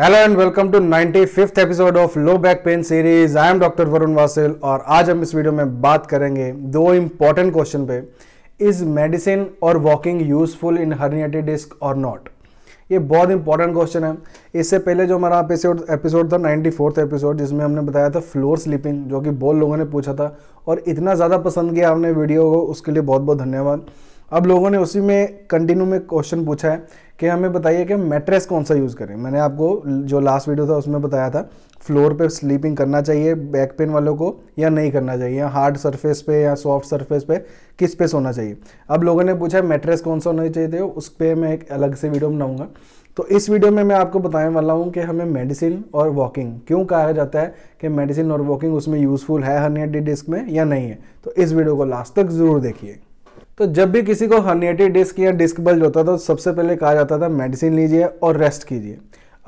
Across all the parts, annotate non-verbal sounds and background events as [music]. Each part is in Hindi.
hello and welcome to ninety fifth episode of low back pain series I am doctor Varun Vasil और आज हम इस वीडियो में बात करेंगे दो इम्पॉर्टेंट क्वेश्चन पे इज मेडिसिन और walking useful in herniated disc और नॉट ये बहुत इंपॉर्टेंट क्वेश्चन है इससे पहले जो हमारा एपिसोड एपिसोड था नाइन्टी फोर्थ एपिसोड जिसमें हमने बताया था फ्लोर स्लीपिंग जो कि बहुत लोगों ने पूछा था और इतना ज़्यादा पसंद किया आपने वीडियो को उसके लिए बहुत बहुत धन्यवाद अब लोगों ने उसी में कंटिन्यू में क्वेश्चन पूछा है कि हमें बताइए कि मेट्रेस कौन सा यूज़ करें मैंने आपको जो लास्ट वीडियो था उसमें बताया था फ्लोर पे स्लीपिंग करना चाहिए बैक पेन वालों को या नहीं करना चाहिए या हार्ड सरफेस पे या सॉफ्ट सरफेस पे किस पे सोना चाहिए अब लोगों ने पूछा मेट्रेस कौन सा होना चाहिए तो उस पर मैं एक अलग से वीडियो बनाऊँगा तो इस वीडियो में मैं आपको बताने वाला हूँ कि हमें मेडिसिन और वॉकिंग क्यों कहा जाता है कि मेडिसिन और वॉकिंग उसमें यूज़फुल है हर डिस्क में या नहीं है तो इस वीडियो को लास्ट तक ज़रूर देखिए तो जब भी किसी को हर्निएटेड डिस्क या डिस्क बल्ज होता था तो सबसे पहले कहा जाता था मेडिसिन लीजिए और रेस्ट कीजिए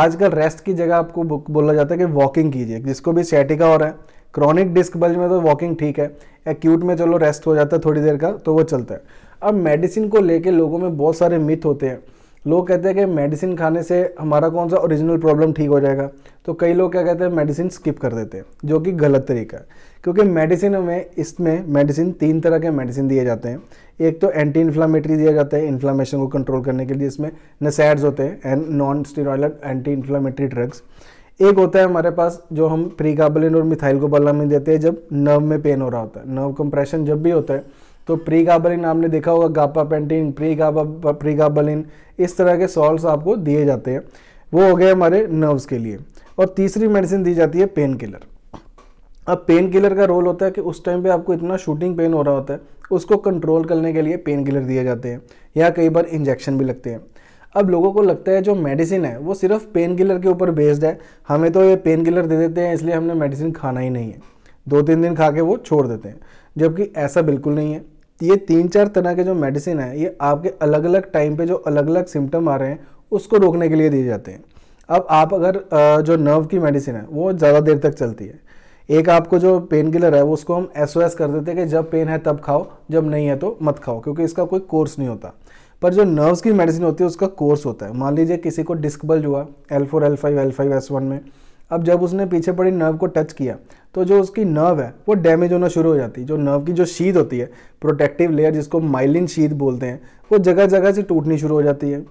आजकल रेस्ट की जगह आपको बोला जाता है कि वॉकिंग कीजिए जिसको भी सैटिका हो रहा है क्रॉनिक डिस्क बल्ज में तो वॉकिंग ठीक है एक्यूट में चलो रेस्ट हो जाता है थोड़ी देर का तो वो चलता है अब मेडिसिन को लेके लोगों में बहुत सारे मिथ होते हैं लोग कहते हैं कि मेडिसिन खाने से हमारा कौन सा ओरिजिनल प्रॉब्लम ठीक हो जाएगा तो कई लोग क्या कहते हैं मेडिसिन स्किप कर देते हैं जो कि गलत तरीका है क्योंकि मेडिसिन में इसमें मेडिसिन तीन तरह के मेडिसिन दिए जाते हैं एक तो एंटी इन्फ्लामेटरी दिया जाता है इन्फ्लामेशन को कंट्रोल करने के लिए इसमें नसैड्स होते हैं and non steroidal anti inflammatory drugs एक होता है हमारे पास जो हम प्रीगाबलिन और मिथाइल को में देते हैं जब नर्व में पेन हो रहा होता है नर्व कंप्रेशन जब भी होता है तो प्री आपने देखा होगा gabapentin pre gaba pregabalin इस तरह के सॉल्ट आपको दिए जाते हैं वो हो गए हमारे नर्व्स के लिए और तीसरी मेडिसिन दी जाती है पेन किलर अब पेन किलर का रोल होता है कि उस टाइम पे आपको इतना शूटिंग पेन हो रहा होता है उसको कंट्रोल करने के लिए पेन किलर दिए जाते हैं या कई बार इंजेक्शन भी लगते हैं अब लोगों को लगता है जो मेडिसिन है वो सिर्फ पेन किलर के ऊपर बेस्ड है हमें तो ये पेन किलर दे देते हैं इसलिए हमने मेडिसिन खाना ही नहीं है दो तीन दिन खा के वो छोड़ देते हैं जबकि ऐसा बिल्कुल नहीं है ये तीन चार तरह के जो मेडिसिन है ये आपके अलग अलग टाइम पे जो अलग अलग सिम्टम आ रहे हैं उसको रोकने के लिए दिए जाते हैं अब आप अगर जो नर्व की मेडिसिन है वो ज़्यादा देर तक चलती है एक आपको जो पेन किलर है वो उसको हम एस कर देते हैं कि जब पेन है तब खाओ जब नहीं है तो मत खाओ क्योंकि इसका कोई कोर्स नहीं होता पर जो नर्व्स की मेडिसिन होती है उसका कोर्स होता है मान लीजिए किसी को डिस्क बल्ज हुआ L four L five L five S one में अब जब उसने पीछे पड़ी नर्व को टच किया तो जो उसकी नर्व है वो डैमेज होना शुरू हो जाती है जो नर्व की जो शीत होती है प्रोटेक्टिव लेयर जिसको माइलिन शीत बोलते हैं वो जगह जगह से टूटनी शुरू हो जाती है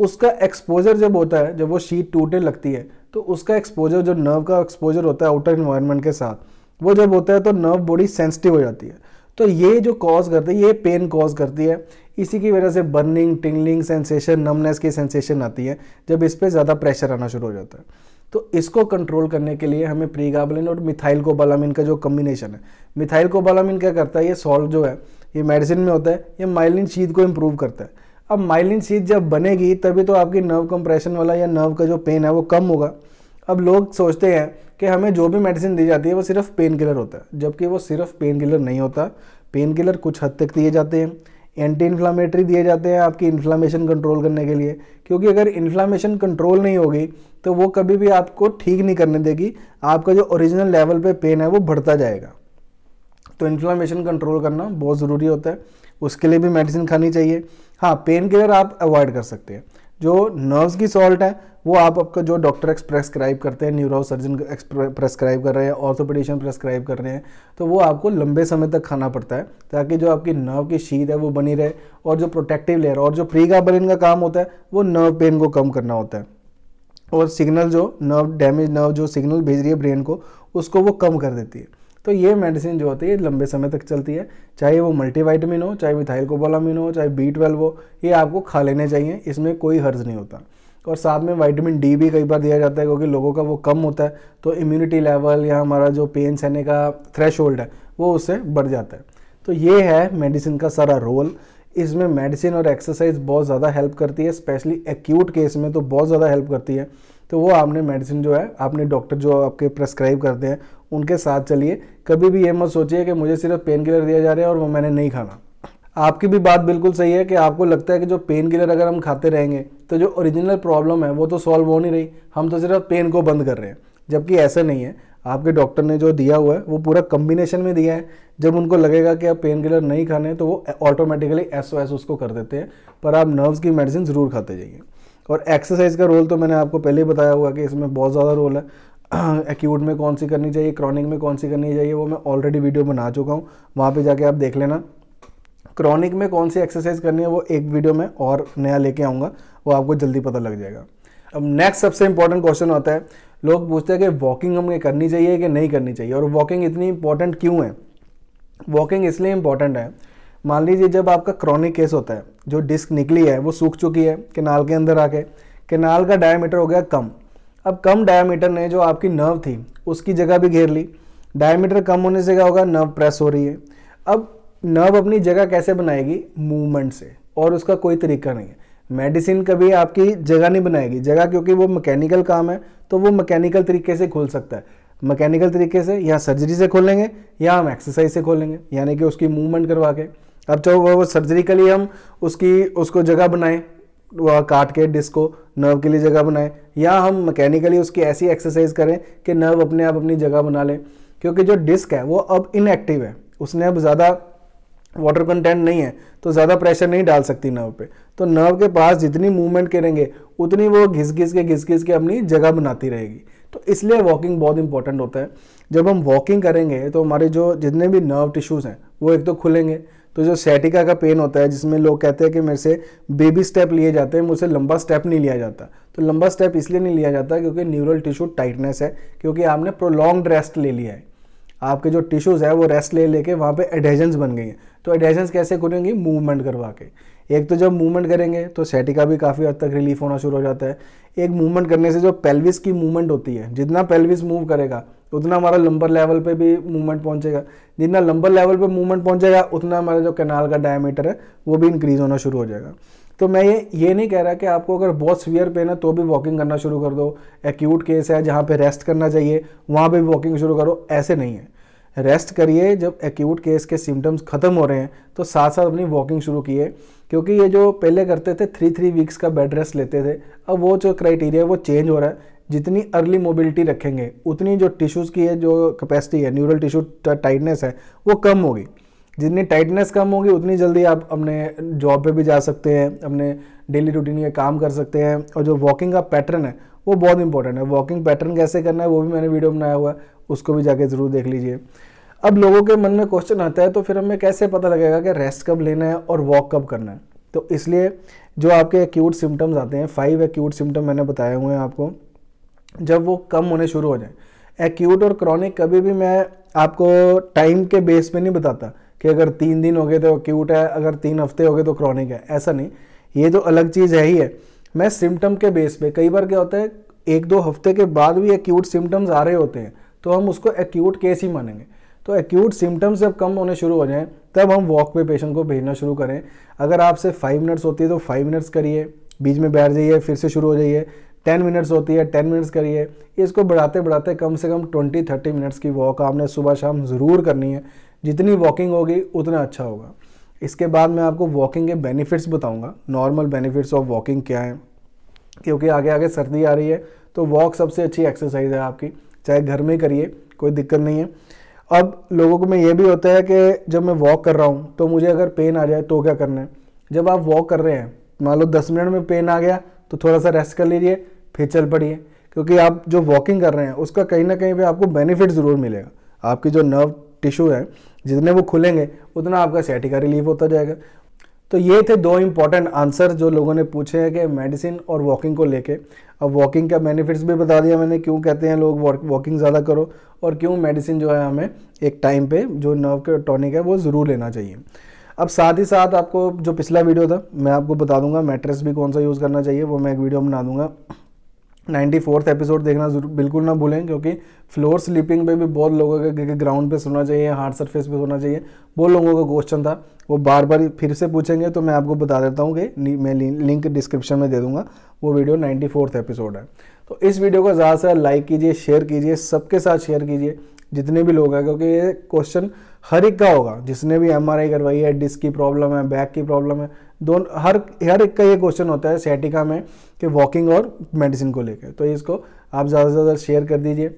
उसका एक्सपोजर जब होता है जब वो शीट टूटने लगती है तो उसका एक्सपोजर जो नर्व का एक्सपोजर होता है आउटर इन्वायरमेंट के साथ वो जब होता है तो नर्व बॉडी सेंसिटिव हो जाती है तो ये जो कॉज करती है ये पेन कॉज करती है इसी की वजह से बर्निंग टिंगलिंग सेंसेशन नमनेस की सेंसेशन आती है जब इस पर ज़्यादा प्रेशर आना शुरू हो जाता है तो इसको कंट्रोल करने के लिए हमें प्रीगाबलिन और मिथाइल कोबालामिन का जो कम्बिनेशन है मिथाइल कोबालामिन क्या करता है ये सॉल्ट जो है ये मेडिसिन में होता है ये माइलिन शीत को इम्प्रूव करता है अब माइलिन शीट जब बनेगी तभी तो आपकी नर्व कंप्रेशन वाला या नर्व का जो पेन है वो कम होगा अब लोग सोचते हैं कि हमें जो भी मेडिसिन दी जाती है वो सिर्फ पेन किलर होता है जबकि वो सिर्फ पेन किलर नहीं होता पेन किलर कुछ हद तक दिए जाते हैं एंटी इन्फ्लामेटरी दिए जाते हैं आपकी इन्फ्लामेशन कंट्रोल करने के लिए क्योंकि अगर इन्फ्लामेशन कंट्रोल नहीं होगी तो वो कभी भी आपको ठीक नहीं करने देगी आपका जो ओरिजिनल लेवल पे पेन है वो बढ़ता जाएगा तो इन्फ्लामेशन कंट्रोल करना बहुत ज़रूरी होता है उसके लिए भी मेडिसिन खानी चाहिए हाँ पेन किलर आप अवॉइड कर सकते हैं जो नर्व्स की सॉल्ट है वो आप आपका जो डॉक्टर एक्स प्रेस्क्राइब करते हैं न्यूरो सर्जन प्रेस्क्राइब कर रहे हैं ऑर्थोपेडिशन प्रेस्क्राइब कर रहे हैं तो वो आपको लंबे समय तक खाना पड़ता है ताकि जो आपकी नर्व की शीत है वो बनी रहे और जो प्रोटेक्टिव लेयर और जो प्री गाबलिन का काम होता है वो नर्व पेन को कम करना होता है और सिग्नल जो नर्व डैमेज नर्व जो सिग्नल भेज रही है ब्रेन को उसको वो कम कर देती है तो ये मेडिसिन जो होती है लंबे समय तक चलती है चाहे वो मल्टीवाइटमिन हो चाहे मिथाइल हो चाहे बी ट्वेल्व हो ये आपको खा लेने चाहिए इसमें कोई हर्ज नहीं होता और साथ में वाइटामिन डी भी कई बार दिया जाता है क्योंकि लोगों का वो कम होता है तो इम्यूनिटी लेवल या हमारा जो पेन सहने का थ्रेश है वो उससे बढ़ जाता है तो ये है मेडिसिन का सारा रोल इसमें मेडिसिन और एक्सरसाइज बहुत ज़्यादा हेल्प करती है स्पेशली एक्यूट केस में तो बहुत ज़्यादा हेल्प करती है तो वो आपने मेडिसिन जो है आपने डॉक्टर जो आपके प्रेस्क्राइब करते हैं उनके साथ चलिए कभी भी ये मत सोचिए कि मुझे सिर्फ पेन किलर दिया जा रहा है और वो मैंने नहीं खाना आपकी भी बात बिल्कुल सही है कि आपको लगता है कि जो पेन किलर अगर हम खाते रहेंगे तो जो ओरिजिनल प्रॉब्लम है वो तो सॉल्व हो नहीं रही हम तो सिर्फ पेन को बंद कर रहे हैं जबकि ऐसा नहीं है आपके डॉक्टर ने जो दिया हुआ है वो पूरा कम्बिनेशन में दिया है जब उनको लगेगा कि आप पेन किलर नहीं खाने तो वो ऑटोमेटिकली एस उसको कर देते हैं पर आप नर्व्स की मेडिसिन ज़रूर खाते जाइए और एक्सरसाइज का रोल तो मैंने आपको पहले ही बताया हुआ कि इसमें बहुत ज़्यादा रोल है एक्यूट [clears throat] में कौन सी करनी चाहिए क्रॉनिक में कौन सी करनी चाहिए वो मैं ऑलरेडी वीडियो बना चुका हूँ वहाँ पे जाके आप देख लेना क्रॉनिक में कौन सी एक्सरसाइज करनी है वो एक वीडियो में और नया लेके आऊँगा वो आपको जल्दी पता लग जाएगा अब नेक्स्ट सबसे इंपॉर्टेंट क्वेश्चन होता है लोग पूछते हैं कि वॉकिंग हमें करनी चाहिए कि नहीं करनी चाहिए और वॉकिंग इतनी इंपॉर्टेंट क्यों है वॉकिंग इसलिए इंपॉर्टेंट है मान लीजिए जब आपका क्रॉनिक केस होता है जो डिस्क निकली है वो सूख चुकी है केनाल के अंदर आके केनाल का डायमीटर हो गया कम अब कम डायमीटर ने जो आपकी नर्व थी उसकी जगह भी घेर ली डायामीटर कम होने से क्या होगा नर्व प्रेस हो रही है अब नर्व अपनी जगह कैसे बनाएगी मूवमेंट से और उसका कोई तरीका नहीं है मेडिसिन कभी आपकी जगह नहीं बनाएगी जगह क्योंकि वो मैकेनिकल काम है तो वो मैकेनिकल तरीके से खोल सकता है मैकेनिकल तरीके से या सर्जरी से खोलेंगे या हम एक्सरसाइज से खोलेंगे यानी कि उसकी मूवमेंट करवा के अब चाहे वो सर्जरिकली हम उसकी उसको जगह बनाएं वह काट के डिस्क को नर्व के लिए जगह बनाएं या हम मैकेनिकली उसकी ऐसी एक्सरसाइज करें कि नर्व अपने आप अपनी जगह बना लें क्योंकि जो डिस्क है वो अब इनएक्टिव है उसने अब ज़्यादा वाटर कंटेंट नहीं है तो ज़्यादा प्रेशर नहीं डाल सकती नर्व पे तो नर्व के पास जितनी मूवमेंट करेंगे उतनी वो घिस घिस के घिस घिस के अपनी जगह बनाती रहेगी तो इसलिए वॉकिंग बहुत इंपॉर्टेंट होता है जब हम वॉकिंग करेंगे तो हमारे जो जितने भी नर्व टिश्यूज़ हैं वो एक तो खुलेंगे तो जो सैटिका का पेन होता है जिसमें लोग कहते हैं कि मेरे से बेबी स्टेप लिए जाते हैं मुझसे लंबा स्टेप नहीं लिया जाता तो लंबा स्टेप इसलिए नहीं लिया जाता क्योंकि न्यूरल टिश्यू टाइटनेस है क्योंकि आपने प्रोलॉन्ग रेस्ट ले लिया है आपके जो टिश्यूज़ है वो रेस्ट ले लेके वहाँ पे एडेजन्स बन गई हैं तो एडेजन्स कैसे करेंगी मूवमेंट करवा के एक तो जब मूवमेंट करेंगे तो सेटिका भी काफ़ी हद तक रिलीफ होना शुरू हो जाता है एक मूवमेंट करने से जो पेल्विस की मूवमेंट होती है जितना पेल्विस मूव करेगा उतना हमारा लंबर लेवल पे भी मूवमेंट पहुंचेगा जितना लंबर लेवल पे मूवमेंट पहुंचेगा उतना हमारा जो कैनाल का डायमीटर है वो भी इंक्रीज़ होना शुरू हो जाएगा तो मैं ये ये नहीं कह रहा कि आपको अगर बहुत सीवियर पेन है तो भी वॉकिंग करना शुरू कर दो एक्यूट केस है जहाँ पे रेस्ट करना चाहिए वहाँ पे वॉकिंग शुरू करो ऐसे नहीं है रेस्ट करिए जब एक्यूट केस के सिम्टम्स ख़त्म हो रहे हैं तो साथ साथ अपनी वॉकिंग शुरू किए क्योंकि ये जो पहले करते थे थ्री थ्री वीक्स का बेड रेस्ट लेते थे अब वो जो क्राइटेरिया है वो चेंज हो रहा है जितनी अर्ली मोबिलिटी रखेंगे उतनी जो टिश्यूज़ की है जो कैपेसिटी है न्यूरल टिश्यू टाइटनेस है वो कम होगी जितनी टाइटनेस कम होगी उतनी जल्दी आप अपने जॉब पे भी जा सकते हैं अपने डेली रूटीन के काम कर सकते हैं और जो वॉकिंग का पैटर्न है वो बहुत इंपॉर्टेंट है वॉकिंग पैटर्न कैसे करना है वो भी मैंने वीडियो बनाया हुआ है उसको भी जाके ज़रूर देख लीजिए अब लोगों के मन में क्वेश्चन आता है तो फिर हमें कैसे पता लगेगा कि रेस्ट कब लेना है और वॉक कब करना है तो इसलिए जो आपके एक्यूट सिम्टम्स आते हैं फाइव एक्यूट सिम्टम मैंने बताए हुए हैं आपको जब वो कम होने शुरू हो जाए एक्यूट और क्रॉनिक कभी भी मैं आपको टाइम के बेस पे नहीं बताता कि अगर तीन दिन हो गए तो एक्यूट है अगर तीन हफ्ते हो गए तो क्रॉनिक है ऐसा नहीं ये तो अलग चीज़ है ही है मैं सिम्टम के बेस पे कई बार क्या होता है एक दो हफ्ते के बाद भी एक्यूट सिम्टम्स आ रहे होते हैं तो हम उसको एक्यूट केस ही मानेंगे तो एक्यूट सिम्टम्स जब कम होने शुरू हो जाएं तब हम वॉक पे पेशेंट को भेजना शुरू करें अगर आपसे फाइव मिनट्स होती है तो फाइव मिनट्स करिए बीच में बैठ जाइए फिर से शुरू हो जाइए टेन मिनट्स होती है टेन मिनट्स करिए इसको बढ़ाते बढ़ाते कम से कम ट्वेंटी थर्टी मिनट्स की वॉक आपने सुबह शाम ज़रूर करनी है जितनी वॉकिंग होगी उतना अच्छा होगा इसके बाद मैं आपको वॉकिंग के बेनिफिट्स बताऊंगा नॉर्मल बेनिफिट्स ऑफ वॉकिंग क्या है क्योंकि आगे आगे सर्दी आ रही है तो वॉक सबसे अच्छी एक्सरसाइज है आपकी चाहे घर में करिए कोई दिक्कत नहीं है अब लोगों को में ये भी होता है कि जब मैं वॉक कर रहा हूँ तो मुझे अगर पेन आ जाए तो क्या करना है जब आप वॉक कर रहे हैं मान लो दस मिनट में पेन आ गया तो थोड़ा सा रेस्ट कर लीजिए फिर चल पड़िए क्योंकि आप जो वॉकिंग कर रहे हैं उसका कहीं ना कहीं पर आपको बेनिफिट ज़रूर मिलेगा आपकी जो नर्व टिश्यू है जितने वो खुलेंगे उतना आपका सैटिका रिलीफ होता जाएगा तो ये थे दो इम्पॉर्टेंट आंसर जो लोगों ने पूछे हैं कि मेडिसिन और वॉकिंग को लेके अब वॉकिंग का बेनिफिट्स भी बता दिया मैंने क्यों कहते हैं लोग वॉकिंग ज़्यादा करो और क्यों मेडिसिन जो है हमें एक टाइम पे जो नर्व के टॉनिक है वो ज़रूर लेना चाहिए अब साथ ही साथ आपको जो पिछला वीडियो था मैं आपको बता दूंगा मैट्रेस भी कौन सा यूज़ करना चाहिए वो मैं एक वीडियो बना दूंगा नाइन्टी फोर्थ एपिसोड देखना बिल्कुल ना भूलें क्योंकि फ्लोर स्लीपिंग पे भी बहुत लोगों का ग्राउंड पे सोना चाहिए हार्ड सरफेस पे सोना चाहिए बहुत लोगों का क्वेश्चन था वो बार बार फिर से पूछेंगे तो मैं आपको बता देता हूँ कि मैं लिंक डिस्क्रिप्शन में दे दूँगा वो वीडियो नाइन्टी फोर्थ एपिसोड है तो इस वीडियो को ज़्यादा से लाइक कीजिए शेयर कीजिए सबके साथ शेयर कीजिए जितने भी लोग हैं क्योंकि ये क्वेश्चन हर एक का होगा जिसने भी एम करवाई है डिस्क की प्रॉब्लम है बैक की प्रॉब्लम है दोनों हर हर एक का ये क्वेश्चन होता है सैटिका में कि वॉकिंग और मेडिसिन को लेकर तो इसको आप ज़्यादा से ज़्यादा शेयर कर दीजिए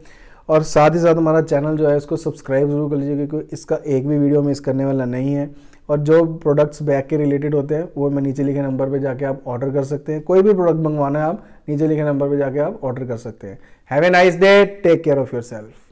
और साथ ही साथ हमारा चैनल जो है इसको सब्सक्राइब जरूर कर लीजिए क्योंकि इसका एक भी वीडियो मिस करने वाला नहीं है और जो प्रोडक्ट्स बैग के रिलेटेड होते हैं वो मैं नीचे लिखे नंबर पे जाके आप ऑर्डर कर सकते हैं कोई भी प्रोडक्ट मंगवाना है आप नीचे लिखे नंबर पे जाके आप ऑर्डर कर सकते हैं have a nice day take care of your self